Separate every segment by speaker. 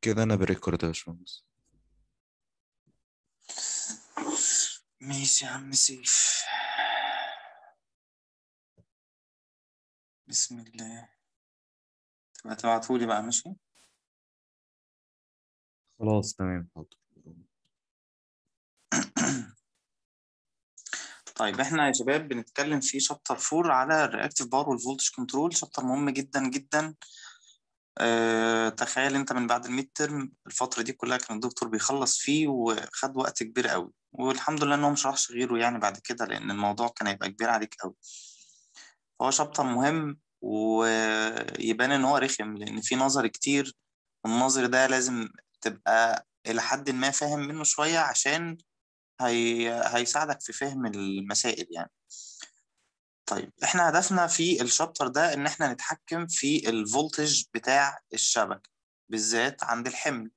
Speaker 1: كده انا بريكورد يا باشمهندس ماشي يا عم سيف بسم الله تبقى تبعتهولي بقى ماشي خلاص تمام حاضر طيب احنا يا شباب بنتكلم في شابتر 4 على الرياكتيف باور والفولتج كنترول شابتر مهم جدا جدا أه تخيل انت من بعد الميد ترم الفتره دي كلها كان الدكتور بيخلص فيه وخد وقت كبير قوي والحمد لله ان هو راحش غيره يعني بعد كده لان الموضوع كان هيبقى كبير عليك قوي هو شابتر مهم ويبان ان هو رخم لان في نظر كتير والنظر ده لازم تبقى الى حد ما فاهم منه شويه عشان هي... هيساعدك في فهم المسائل يعني طيب احنا هدفنا في الشابتر ده ان احنا نتحكم في الفولتج بتاع الشبكه بالذات عند الحمل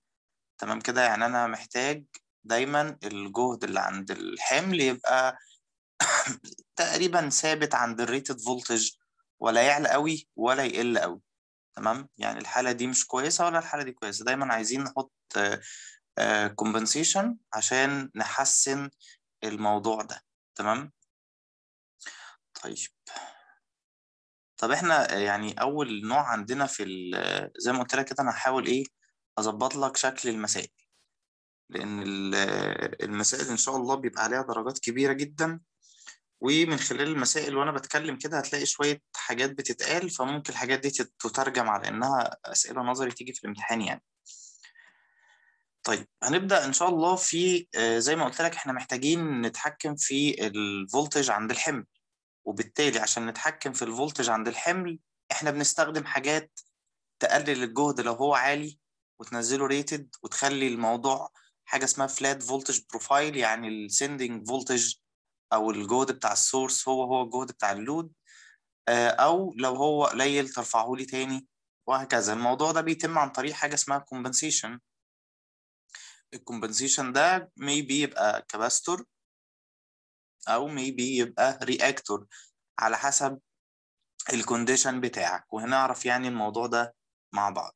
Speaker 1: تمام كده يعني انا محتاج دايما الجهد اللي عند الحمل يبقى تقريبا ثابت عند الريتد فولتج ولا يعلى قوي ولا يقل قوي تمام يعني الحاله دي مش كويسه ولا الحاله دي كويسه دايما عايزين نحط كومبنسيشن آه، عشان نحسن الموضوع ده تمام طيب طب احنا يعني اول نوع عندنا في آه، زي ما قلت لك كده انا هحاول ايه اظبط لك شكل المسائل لان آه، المسائل ان شاء الله بيبقى عليها درجات كبيره جدا ومن خلال المسائل وانا بتكلم كده هتلاقي شويه حاجات بتتقال فممكن الحاجات دي تترجم على انها اسئله نظري تيجي في الامتحان يعني طيب هنبدا ان شاء الله في آه، زي ما قلت لك احنا محتاجين نتحكم في الفولتج عند الحمل وبالتالي عشان نتحكم في الفولتج عند الحمل احنا بنستخدم حاجات تقلل الجهد لو هو عالي وتنزله ريتد وتخلي الموضوع حاجه اسمها فلات فولتج بروفايل يعني السندنج فولتج او الجهد بتاع السورس هو هو الجهد بتاع اللود آه، او لو هو قليل ترفعه لي تاني وهكذا الموضوع ده بيتم عن طريق حاجه اسمها كومبنسيشن الكومبنسيشن ده مي بيبقى كباستور او ميبي يبقى رياكتور على حسب الكونديشن بتاعك وهنعرف يعني الموضوع ده مع بعض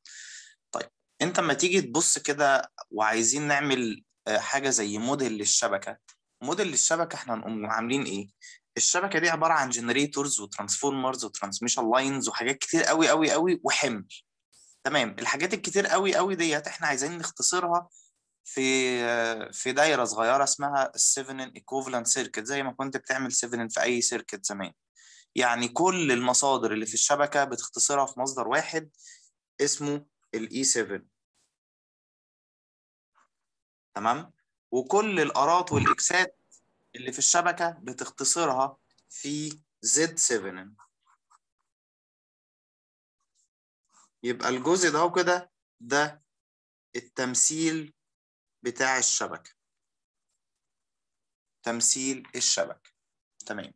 Speaker 1: طيب انت لما تيجي تبص كده وعايزين نعمل آه، حاجه زي موديل للشبكه موديل للشبكه احنا هنقوم عاملين ايه الشبكه دي عباره عن جنريتورز وترانسفورمرز وترانسميشن لاينز وحاجات كتير قوي قوي قوي وحمل تمام الحاجات الكتير قوي قوي ديت احنا عايزين نختصرها في في دايره صغيره اسمها السيفنين ايكوفلنت سيركت زي ما كنت بتعمل سيفنين في اي سيركت زمان يعني كل المصادر اللي في الشبكه بتختصرها في مصدر واحد اسمه الاي 7 e تمام وكل الارات والاكسات اللي في الشبكه بتختصرها في زد 7 يبقى الجزء ده وكده ده التمثيل بتاع الشبكة تمثيل الشبكة تمام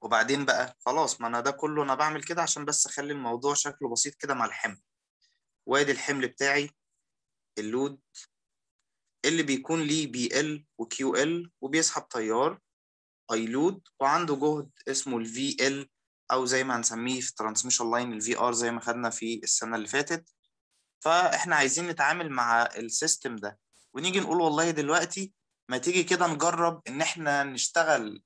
Speaker 1: وبعدين بقى خلاص ما انا ده كله انا بعمل كده عشان بس اخلي الموضوع شكله بسيط كده مع الحمل وادي الحمل بتاعي اللود اللي بيكون ليه بي ال وكيو ال وبيسحب تيار اي لود وعنده جهد اسمه الفي ال او زي ما هنسميه في الترانسميشن لاين الفي ار زي ما خدنا في السنه اللي فاتت فاحنا عايزين نتعامل مع السيستم ده ونيجي نقول والله دلوقتي ما تيجي كده نجرب ان احنا نشتغل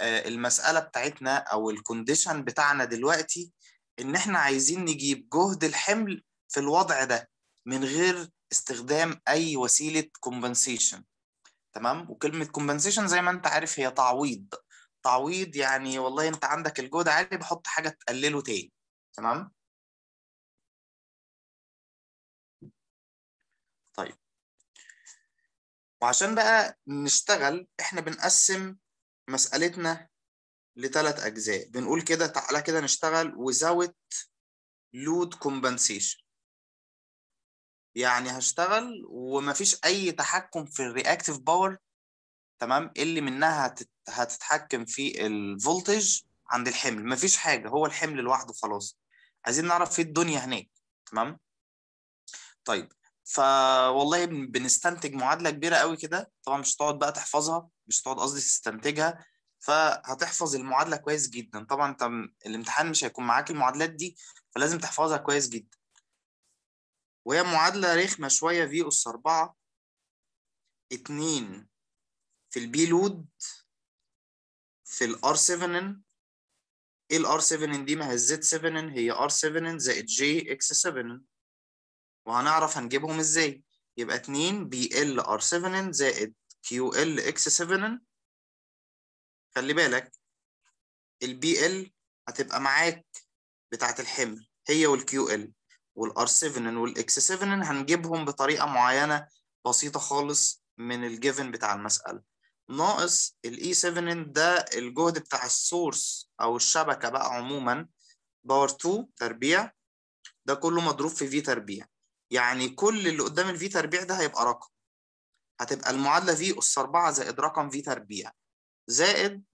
Speaker 1: آه، المساله بتاعتنا او الكونديشن بتاعنا دلوقتي ان احنا عايزين نجيب جهد الحمل في الوضع ده من غير استخدام اي وسيله كومبنسيشن تمام وكلمه كومبنسيشن زي ما انت عارف هي تعويض تعويض يعني والله انت عندك الجهد عالي بحط حاجه تقلله تاني تمام طيب وعشان بقى نشتغل احنا بنقسم مسألتنا لثلاث أجزاء بنقول كده تعالى كده نشتغل without load compensation يعني هشتغل ومفيش أي تحكم في الرياكتيف باور تمام اللي منها هتتحكم في الفولتج عند الحمل مفيش حاجة هو الحمل لوحده خلاص عايزين نعرف في إيه الدنيا هناك تمام طيب فوالله بنستنتج معادله كبيره قوي كده طبعا مش هتقعد بقى تحفظها مش هتقعد قصدي تستنتجها فهتحفظ المعادله كويس جدا طبعا انت الامتحان مش هيكون معاك المعادلات دي فلازم تحفظها كويس جدا وهي معادله رخمه شويه في اس 4 2 في البي لود في الار 7 ان الار 7 ان دي ما هي الزد 7 ان هي ار 7 ان زائد جي اكس 7 ان وهنعرف هنجيبهم ازاي يبقى 2 بي ال ار 7 زائد كيو ال اكس 7 خلي بالك البي ال هتبقى معاك بتاعه الحمل هي والكيو ال والار 7 والاكس 7 هنجيبهم بطريقه معينه بسيطه خالص من الجيفن بتاع المساله ناقص الاي 7 e ده الجهد بتاع السورس او الشبكه بقى عموما باور 2 تربيع ده كله مضروب في في تربيع يعني كل اللي قدام الفي تربيع ده هيبقى رقم هتبقى المعادلة في أس 4 زائد رقم في تربيع زائد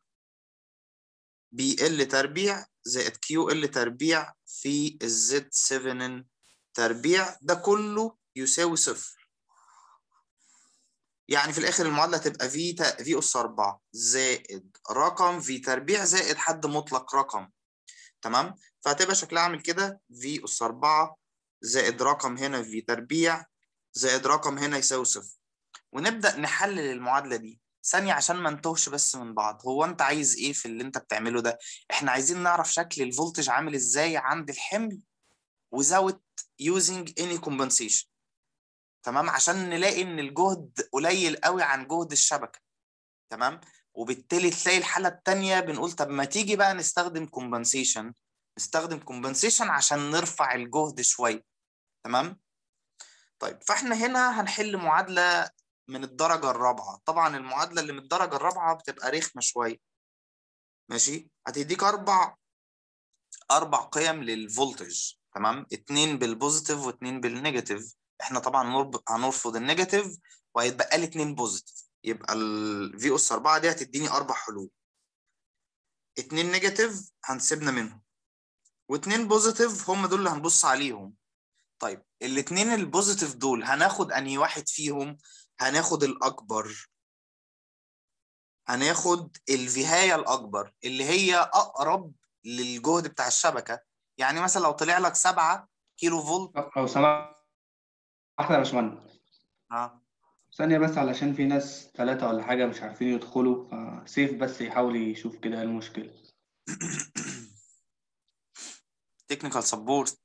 Speaker 1: بي ال تربيع زائد كيو ال تربيع في الزد 7 تربيع ده كله يساوي صفر يعني في الاخر المعادله هتبقى في تا... في اس 4 زائد رقم في تربيع زائد حد مطلق رقم تمام فهتبقى شكلها عامل كده في اس 4 زائد رقم هنا في تربيع زائد رقم هنا يساوي صفر ونبدا نحلل المعادله دي ثانيه عشان ما نتوهش بس من بعض هو انت عايز ايه في اللي انت بتعمله ده احنا عايزين نعرف شكل الفولتج عامل ازاي عند الحمل without using any compensation تمام عشان نلاقي ان الجهد قليل قوي عن جهد الشبكه تمام وبالتالي تلاقي الحاله الثانيه بنقول طب ما تيجي بقى نستخدم كومبنسيشن نستخدم كومبنسيشن عشان نرفع الجهد شويه تمام طيب فاحنا هنا هنحل معادله من الدرجه الرابعه طبعا المعادله اللي من الدرجه الرابعه بتبقى رخمه شويه ماشي هتديك اربع اربع قيم للفولتج تمام اتنين بالبوزيتيف واتنين بالنيجاتيف احنا طبعا هنرفض النيجاتيف وهيتبقى لي اتنين بوزيتيف يبقى الفي اس 4 دي هتديني اربع حلول اتنين نيجاتيف هنسيبنا منهم واتنين بوزيتيف هم دول اللي هنبص عليهم طيب الاثنين البوزيتيف دول هناخد انهي واحد فيهم هناخد الاكبر هناخد الفيهايه الاكبر اللي هي اقرب للجهد بتاع الشبكه يعني مثلا لو طلع لك 7 كيلو فولت لو سمحت واحده يا باشمهندس اه ثانية بس علشان في ناس ثلاثة ولا حاجة مش عارفين يدخلوا فسيف آه، بس يحاول يشوف كده إيه المشكلة تكنيكال سبورت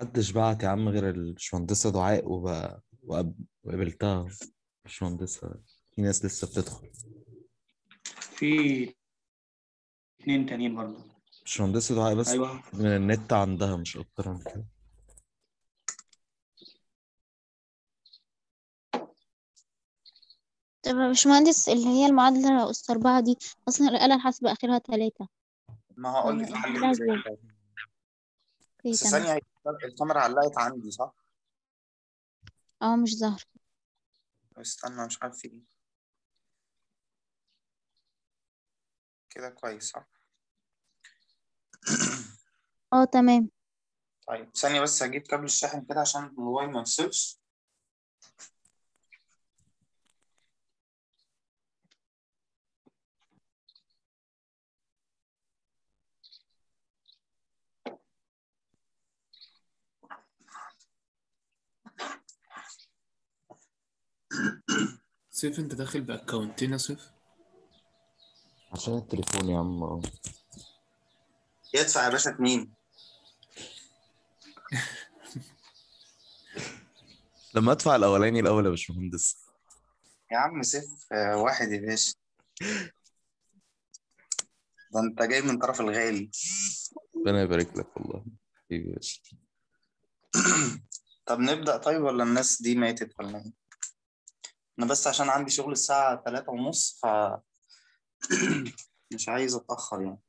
Speaker 1: محدش بعت يا عم غير الباشمهندسة دعاء وقابلتها الباشمهندسة في ناس لسه بتدخل في اتنين تانيين برضه الباشمهندسة دعاء بس أيوة. من النت عندها مش أكتر من كده طب يا باشمهندس اللي هي المعادلة أس أربعة دي أصلا الآلة الحاسبة آخرها تلاتة ما هقول لك الحل ثانية الكاميرا علقت عندي صح؟ اه مش ظاهرة استنى مش عارف في ايه كده كويس صح؟ اه تمام طيب ثانية بس هجيب كابل الشاحن كده عشان الموبايل ما يفصلش سيف انت داخل باكونتين يا سيف عشان التليفون يا عم يدفع يا باشا اتنين لما ادفع الاولاني الاول يا باشمهندس يا عم سيف آه، واحد يا باشا ده انت جاي من طرف الغالي ربنا يبارك لك والله حبيبي يا باشا طب نبدا طيب ولا الناس دي ماتت ولا ايه؟ انا بس عشان عندي شغل الساعه 3 ونص ف مش عايز اتاخر يعني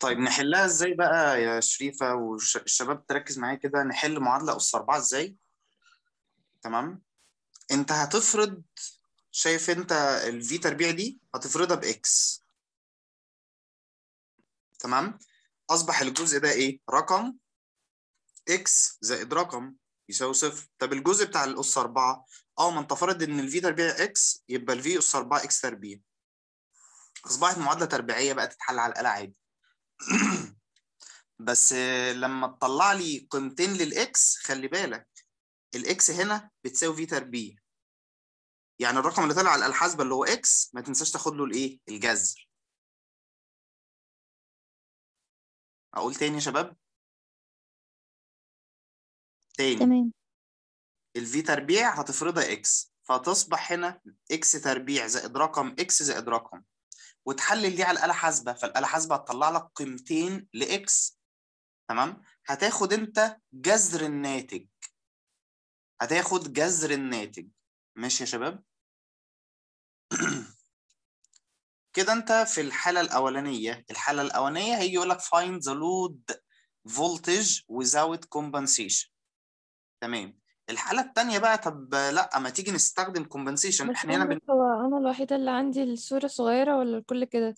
Speaker 1: طيب نحلها ازاي بقى يا شريفه والشباب تركز معايا كده نحل معادله اس أربعة ازاي تمام انت هتفرض شايف انت V تربيع دي هتفرضها باكس تمام اصبح الجزء ده ايه رقم اكس زائد رقم يساوي صفر طب الجزء بتاع الأس 4 أو ما انت فرض إن الفي تربيع إكس يبقى الفي أس 4 إكس تربيع أصبحت معادلة تربيعية بقى تتحل على الآلة عادي بس لما تطلع لي قيمتين للإكس خلي بالك الإكس هنا بتساوي في تربيع يعني الرقم اللي طلع على الحاسبه اللي هو اكس ما تنساش تاخد له الايه الجذر اقول تاني يا شباب تاني تمام الفي تربيع هتفرضها اكس فتصبح هنا اكس تربيع زائد رقم اكس زائد رقم وتحلل دي على الآلة حاسبة فالآلة حاسبة هتطلع لك قيمتين لإكس تمام هتاخد أنت جذر الناتج هتاخد جذر الناتج ماشي يا شباب كده أنت في الحالة الأولانية الحالة الأولانية هيجي يقول لك find the load voltage without compensation تمام الحاله الثانيه بقى طب لا ما تيجي نستخدم كومبنسيشن احنا هنا بن... هو انا الوحيده اللي عندي الصوره صغيره ولا الكل كده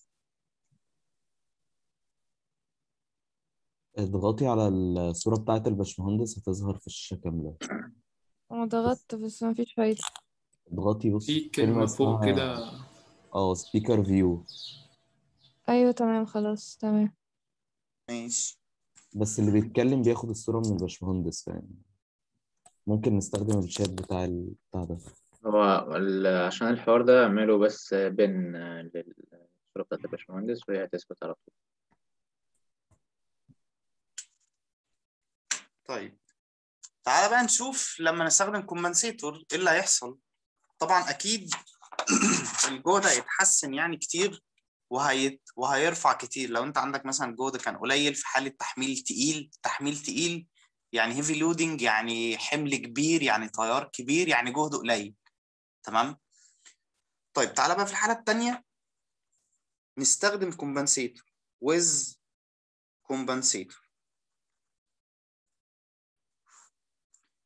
Speaker 1: اضغطي على الصوره بتاعه الباشمهندس هتظهر في الشاشه كامله انا ضغطت بس ما فيش فايده اضغطي بص في كلمه فوق كده اه سبيكر فيو ايوه تمام خلاص تمام ماشي بس اللي بيتكلم بياخد الصوره من الباشمهندس يعني ممكن نستخدم الشات بتاع البتاع ده هو عشان الحوار ده اعمله بس بين آه، للصورة بتاعت الباشمهندس وهي هتثبت على طول طيب تعالى بقى نشوف لما نستخدم كومبنسيتور ايه اللي هيحصل طبعا اكيد الجهد هيتحسن يعني كتير وهيت وهيرفع كتير لو انت عندك مثلا جهد كان قليل في حاله تحميل تقيل تحميل تقيل يعني هيفي لودنج يعني حمل كبير يعني تيار كبير يعني جهد قليل تمام طيب تعالى بقى في الحاله الثانيه نستخدم كومبنسيتور ويز كومبنسيتور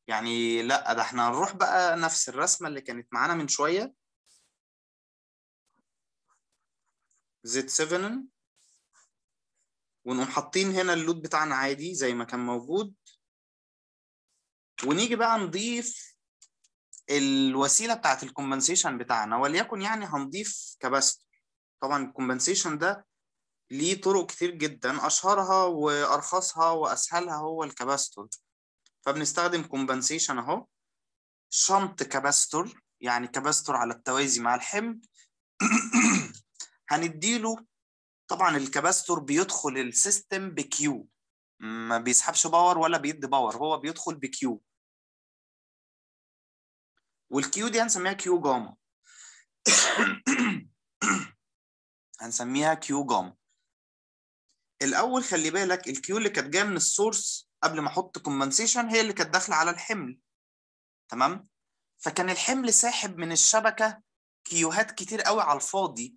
Speaker 1: يعني لا ده احنا هنروح بقى نفس الرسمه اللي كانت معانا من شويه زد 7 ونقوم حاطين هنا اللود بتاعنا عادي زي ما كان موجود ونيجي بقى نضيف الوسيله بتاعت الكومبنسيشن بتاعنا وليكن يعني هنضيف كباستور طبعا الكومبنسيشن ده ليه طرق كتير جدا اشهرها وارخصها واسهلها هو الكباستور فبنستخدم كومبنسيشن اهو شنط كباستور يعني كباستور على التوازي مع الحمل هنديله طبعا الكباستور بيدخل السيستم بكيو ما بيسحبش باور ولا بيدي باور هو بيدخل بكيو والكيو دي هنسميها كيو جاما هنسميها كيو جاما الاول خلي بالك الكيو اللي كانت جايه من السورس قبل ما احط كومبنسيشن هي اللي كانت داخله على الحمل تمام فكان الحمل ساحب من الشبكه كيوهات كتير قوي على الفاضي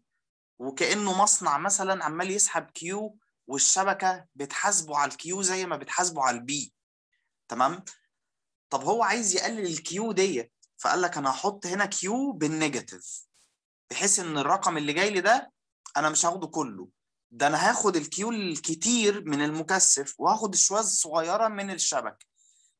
Speaker 1: وكانه مصنع مثلا عمال يسحب كيو والشبكه بتحاسبه على الكيو زي ما بتحاسبه على البي تمام طب هو عايز يقلل الكيو ديت فقال لك انا هحط هنا كيو بالنيجاتيف بحيث ان الرقم اللي جاي لي ده انا مش هاخده كله ده انا هاخد الكيو الكتير من المكثف وهاخد الشويه صغيره من الشبكه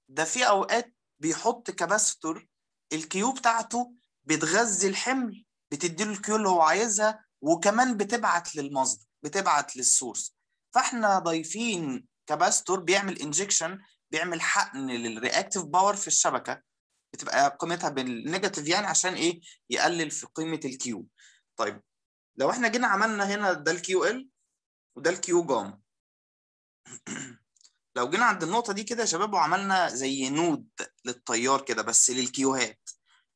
Speaker 1: ده في اوقات بيحط كباستور الكيو بتاعته بتغذي الحمل بتديله الكيو اللي هو عايزها وكمان بتبعت للمصدر بتبعت للسورس فاحنا ضايفين كباستور بيعمل انجكشن بيعمل حقن للرياكتيف باور في الشبكه بتبقى قيمتها بالنيجاتيف يعني عشان ايه يقلل في قيمه الكيو طيب لو احنا جينا عملنا هنا ده الكيو ال وده الكيو جام لو جينا عند النقطه دي كده يا شباب وعملنا زي نود للتيار كده بس للكيوهات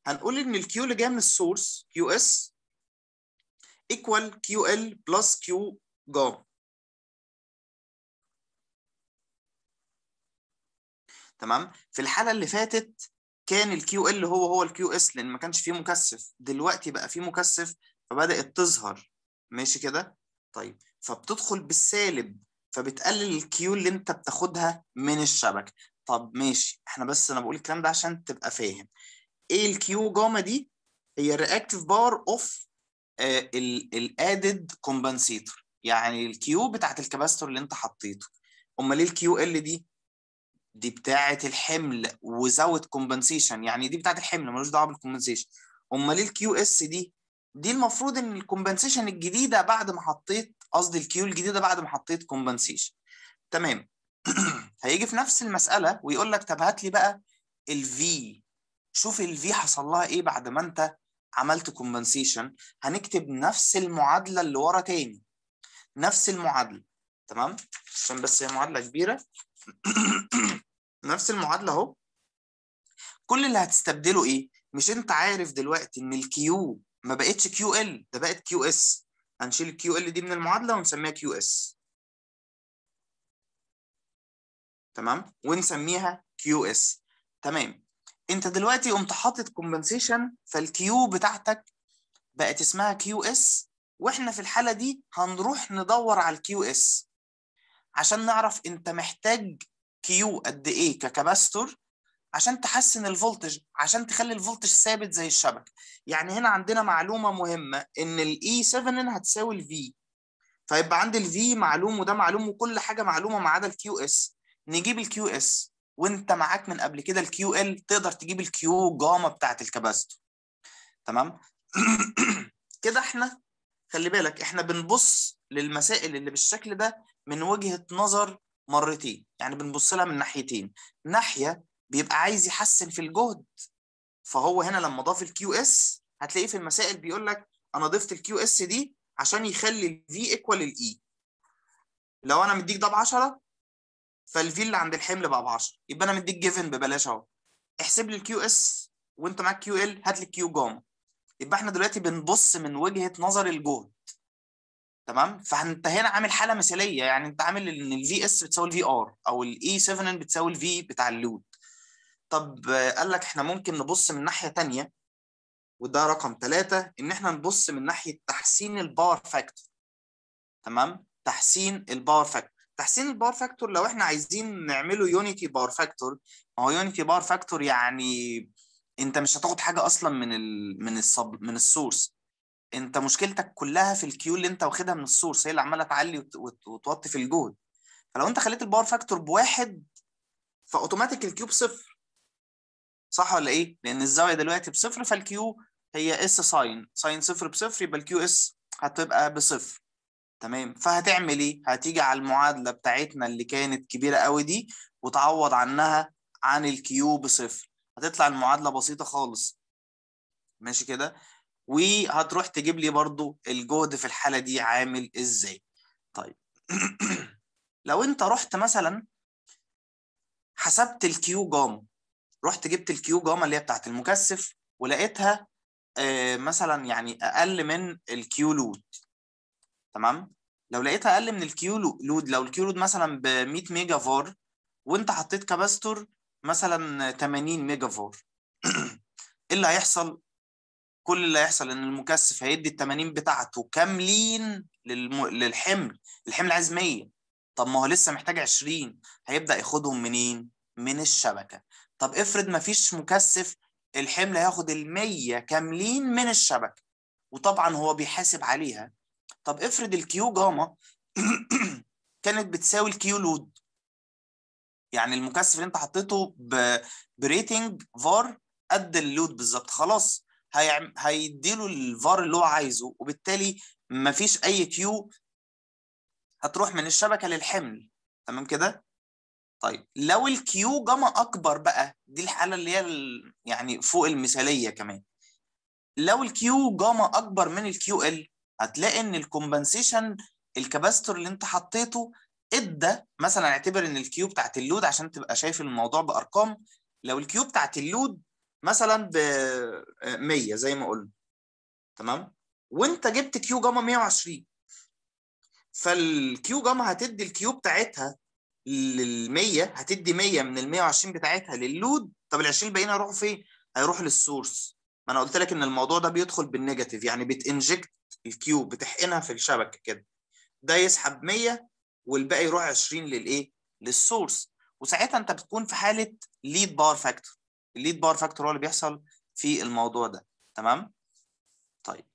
Speaker 1: هنقول ان الكيو اللي جايه من السورس كيو اس ايكوال كيو ال بلس كيو جام تمام في الحاله اللي فاتت كان الكيو ال هو هو الكيو اس لان ما كانش فيه مكثف دلوقتي بقى فيه مكثف فبدات تظهر ماشي كده طيب فبتدخل بالسالب فبتقلل الكيو اللي انت بتاخدها من الشبكه طب ماشي احنا بس انا بقول الكلام ده عشان تبقى فاهم ايه الكيو جاما دي هي الرياكتيف باور اوف الادد كومبنسيتور يعني الكيو بتاعت الكباستور اللي انت حطيته امال ليه الكيو ال دي دي بتاعه الحمل وزود كومبنسيشن يعني دي بتاعه الحمل ملوش دعوه بالكومبنسيشن امال ليه الكيو اس دي دي المفروض ان الكومبنسيشن الجديده بعد ما حطيت قصدي الكيو الجديده بعد ما حطيت كومبنسيشن تمام هيجي في نفس المساله ويقول لك طب هات لي بقى الفي شوف الفي حصل لها ايه بعد ما انت عملت كومبنسيشن هنكتب نفس المعادله اللي ورا تاني نفس المعادله تمام عشان بس هي معادله كبيره نفس المعادله اهو كل اللي هتستبدله ايه مش انت عارف دلوقتي ان الكيو ما بقتش كيو ال ده بقت كيو اس هنشيل الكيو ال دي من المعادله ونسميها كيو اس تمام ونسميها كيو اس تمام انت دلوقتي قمت حاطط كومبنسيشن فالكيو بتاعتك بقت اسمها كيو اس واحنا في الحاله دي هنروح ندور على الكيو اس عشان نعرف انت محتاج كيو قد ايه ككباستور عشان تحسن الفولتج عشان تخلي الفولتج ثابت زي الشبكه يعني هنا عندنا معلومه مهمه ان الاي 7 e هتساوي الفي فيبقى عند الفي معلوم وده معلوم وكل حاجه معلومه ما عدا الكيو اس نجيب الكيو اس وانت معاك من قبل كده الكيو ال تقدر تجيب الكيو جاما بتاعت الكباستور تمام كده احنا خلي بالك احنا بنبص للمسائل اللي بالشكل ده من وجهه نظر مرتين يعني بنبص لها من ناحيتين ناحيه بيبقى عايز يحسن في الجهد فهو هنا لما ضاف الكيو اس هتلاقيه في المسائل بيقول لك انا ضفت الكيو اس دي عشان يخلي الفي ايكوال الاي لو انا مديك ده ب 10 فالفي اللي عند الحمل بقى ب 10 يبقى انا مديك جيفن ببلاش اهو احسب لي الكيو اس وانت معاك كيو ال هات لي كيو جاما يبقى احنا دلوقتي بنبص من وجهه نظر الجهد تمام فانت هنا عامل حاله مثاليه يعني انت عامل ان الفي اس بتساوي الفي ار او الاي 7 e بتساوي الفي بتاع اللود طب قال لك احنا ممكن نبص من ناحيه ثانيه وده رقم ثلاثة ان احنا نبص من ناحيه تحسين الباور فاكتور تمام تحسين الباور فاكتور تحسين الباور فاكتور لو احنا عايزين نعمله يونيتي باور فاكتور ما هو يونيتي باور فاكتور يعني انت مش هتاخد حاجه اصلا من الـ من الـ من السورس انت مشكلتك كلها في الكيو اللي انت واخدها من السورس هي اللي عماله تعلي وتوطي في الجهد فلو انت خليت الباور فاكتور بواحد فاوتوماتيك الكيو بصفر صح ولا ايه؟ لان الزاويه دلوقتي بصفر فالكيو هي اس ساين ساين صفر بصفر يبقى الكيو اس هتبقى بصفر تمام فهتعمل ايه؟ هتيجي على المعادله بتاعتنا اللي كانت كبيره قوي دي وتعوض عنها عن الكيو بصفر هتطلع المعادله بسيطه خالص ماشي كده وهتروح تجيب لي برضو الجهد في الحالة دي عامل ازاي طيب لو انت رحت مثلا حسبت الكيو جاما رحت جبت الكيو جاما اللي هي بتاعت المكثف ولقيتها آه، مثلا يعني اقل من الكيو لود تمام لو لقيتها اقل من الكيو لود لو الكيو لود مثلا ب 100 ميجا فار وانت حطيت كاباستور مثلا 80 ميجا فار ايه اللي هيحصل كل اللي هيحصل ان المكثف هيدي ال 80 بتاعته كاملين للم... للحمل الحمل عايز 100 طب ما هو لسه محتاج 20 هيبدا ياخدهم منين من الشبكه طب افرض ما فيش مكثف الحمل هياخد ال 100 كاملين من الشبكه وطبعا هو بيحاسب عليها طب افرض الكيو جاما كانت بتساوي الكيو لود يعني المكثف اللي انت حطيته بريتنج فار قد اللود بالظبط خلاص هيديله الفار اللي هو عايزه وبالتالي مفيش اي كيو هتروح من الشبكه للحمل تمام كده طيب لو الكيو جاما اكبر بقى دي الحاله اللي هي يعني فوق المثاليه كمان لو الكيو جاما اكبر من الكيو ال هتلاقي ان الكومبنسيشن الكباستور اللي انت حطيته ادى مثلا اعتبر ان الكيو بتاعت اللود عشان تبقى شايف الموضوع بارقام لو الكيو بتاعت اللود مثلا ب 100 آه، زي ما قلنا تمام وانت جبت كيو جاما 120 فالكيو جاما هتدي الكيو بتاعتها لل 100 هتدي 100 من ال 120 بتاعتها لللود طب ال 20 الباقيين هيروحوا فين؟ هيروحوا للسورس ما انا قلت لك ان الموضوع ده بيدخل بالنيجاتيف يعني بتنجكت الكيو بتحقنها في الشبكه كده ده يسحب 100 والباقي يروح 20 للايه؟ للسورس وساعتها انت بتكون في حاله ليد باور فاكتور الليد باور فاكتور هو اللي بيحصل في الموضوع ده تمام طيب